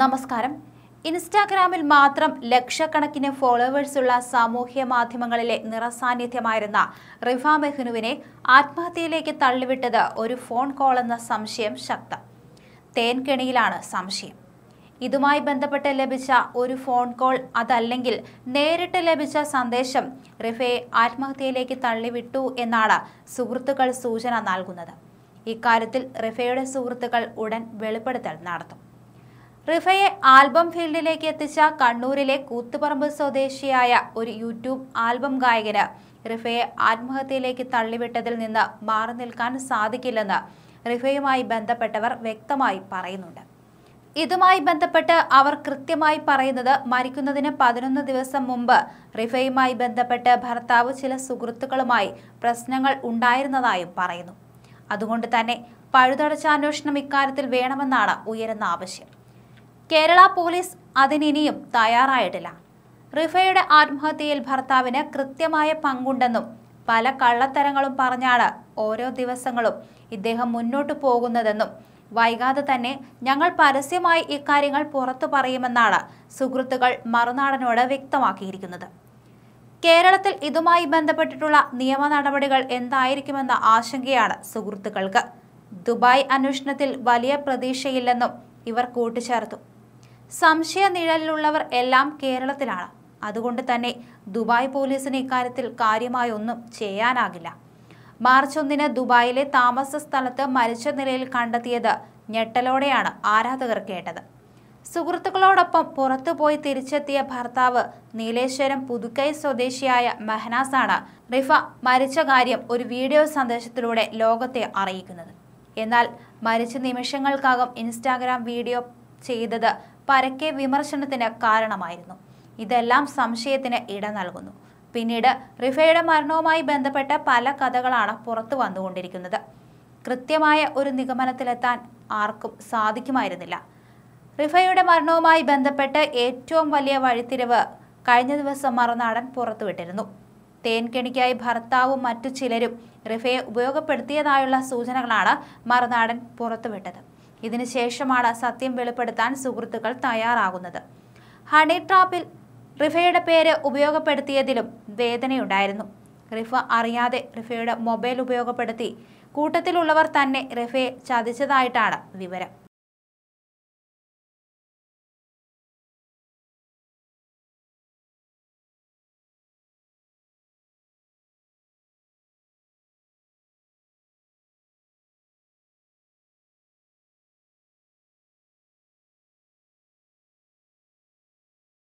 നമസ്കാരം ഇൻസ്റ്റാഗ്രാമിൽ മാത്രം ലക്ഷക്കണക്കിന് ഫോളോവേഴ്സുള്ള സാമൂഹ്യ മാധ്യമങ്ങളിലെ നിറസാന്നിധ്യമായിരുന്ന റിഫ മെഹ്നുവിനെ ആത്മഹത്യയിലേക്ക് തള്ളിവിട്ടത് ഒരു ഫോൺ കോളെന്ന സംശയം ശക്തം തേൻകെണിയിലാണ് സംശയം ഇതുമായി ബന്ധപ്പെട്ട് ലഭിച്ച ഒരു ഫോൺ കോൾ അതല്ലെങ്കിൽ നേരിട്ട് ലഭിച്ച സന്ദേശം റിഫയെ ആത്മഹത്യയിലേക്ക് തള്ളിവിട്ടു എന്നാണ് സുഹൃത്തുക്കൾ സൂചന നൽകുന്നത് ഇക്കാര്യത്തിൽ റിഫയുടെ സുഹൃത്തുക്കൾ ഉടൻ വെളിപ്പെടുത്തൽ നടത്തും റിഫയെ ആൽബം ഫീൽഡിലേക്ക് എത്തിച്ച കണ്ണൂരിലെ കൂത്തുപറമ്പ് സ്വദേശിയായ ഒരു യൂട്യൂബ് ആൽബം ഗായകന് റിഫയെ ആത്മഹത്യയിലേക്ക് തള്ളിവിട്ടതിൽ നിന്ന് മാറി നിൽക്കാൻ സാധിക്കില്ലെന്ന് റിഫയുമായി ബന്ധപ്പെട്ടവർ വ്യക്തമായി പറയുന്നുണ്ട് ഇതുമായി ബന്ധപ്പെട്ട് അവർ കൃത്യമായി പറയുന്നത് മരിക്കുന്നതിന് പതിനൊന്ന് ദിവസം മുമ്പ് റിഫയുമായി ബന്ധപ്പെട്ട് ഭർത്താവ് ചില സുഹൃത്തുക്കളുമായി പ്രശ്നങ്ങൾ ഉണ്ടായിരുന്നതായും പറയുന്നു അതുകൊണ്ട് തന്നെ പഴുതടച്ച അന്വേഷണം ഇക്കാര്യത്തിൽ വേണമെന്നാണ് ഉയരുന്ന ആവശ്യം കേരള പോലീസ് അതിനിനിയും തയ്യാറായിട്ടില്ല റിഫയുടെ ആത്മഹത്യയിൽ ഭർത്താവിന് കൃത്യമായ പങ്കുണ്ടെന്നും പല കള്ളത്തരങ്ങളും പറഞ്ഞാണ് ഓരോ ദിവസങ്ങളും ഇദ്ദേഹം മുന്നോട്ടു പോകുന്നതെന്നും വൈകാതെ തന്നെ ഞങ്ങൾ പരസ്യമായി ഇക്കാര്യങ്ങൾ പുറത്തു പറയുമെന്നാണ് സുഹൃത്തുക്കൾ മറുനാടനോട് വ്യക്തമാക്കിയിരിക്കുന്നത് കേരളത്തിൽ ഇതുമായി ബന്ധപ്പെട്ടിട്ടുള്ള നിയമ നടപടികൾ എന്തായിരിക്കുമെന്ന ആശങ്കയാണ് സുഹൃത്തുക്കൾക്ക് ദുബായ് അന്വേഷണത്തിൽ വലിയ പ്രതീക്ഷയില്ലെന്നും ഇവർ കൂട്ടിച്ചേർത്തു സംശയ നിഴലിലുള്ളവർ എല്ലാം കേരളത്തിലാണ് അതുകൊണ്ട് തന്നെ ദുബായ് പോലീസിന് ഇക്കാര്യത്തിൽ കാര്യമായി ഒന്നും ചെയ്യാനാകില്ല മാർച്ച് ഒന്നിന് ദുബായിലെ താമസ സ്ഥലത്ത് മരിച്ച നിലയിൽ കണ്ടെത്തിയത് ഞെട്ടലോടെയാണ് ആരാധകർ കേട്ടത് സുഹൃത്തുക്കളോടൊപ്പം പുറത്തുപോയി തിരിച്ചെത്തിയ ഭർത്താവ് നീലേശ്വരം പുതുക്കൈ സ്വദേശിയായ മെഹനാസാണ് റിഫ മരിച്ച കാര്യം ഒരു വീഡിയോ സന്ദേശത്തിലൂടെ ലോകത്തെ അറിയിക്കുന്നത് എന്നാൽ മരിച്ച നിമിഷങ്ങൾക്കകം ഇൻസ്റ്റാഗ്രാം വീഡിയോ ചെയ്തത് പരക്കെ വിമർശനത്തിന് കാരണമായിരുന്നു ഇതെല്ലാം സംശയത്തിന് ഇട നൽകുന്നു പിന്നീട് റിഫയുടെ മരണവുമായി ബന്ധപ്പെട്ട പല കഥകളാണ് പുറത്തു വന്നുകൊണ്ടിരിക്കുന്നത് കൃത്യമായ ഒരു നിഗമനത്തിലെത്താൻ ആർക്കും സാധിക്കുമായിരുന്നില്ല റിഫയുടെ മരണവുമായി ബന്ധപ്പെട്ട് ഏറ്റവും വലിയ വഴിത്തിരിവ് കഴിഞ്ഞ ദിവസം മറുനാടൻ പുറത്തുവിട്ടിരുന്നു തേൻകെണിക്കായി ഭർത്താവും മറ്റു ചിലരും റിഫയെ ഉപയോഗപ്പെടുത്തിയതായുള്ള സൂചനകളാണ് മറുനാടൻ പുറത്തുവിട്ടത് ഇതിനുശേഷമാണ് സത്യം വെളിപ്പെടുത്താൻ സുഹൃത്തുക്കൾ തയ്യാറാകുന്നത് ഹണി ട്രാപ്പിൽ റിഫയുടെ പേര് ഉപയോഗപ്പെടുത്തിയതിലും വേദനയുണ്ടായിരുന്നു റിഫ അറിയാതെ റിഫയുടെ മൊബൈൽ ഉപയോഗപ്പെടുത്തി കൂട്ടത്തിലുള്ളവർ തന്നെ റിഫയെ ചതിച്ചതായിട്ടാണ് വിവരം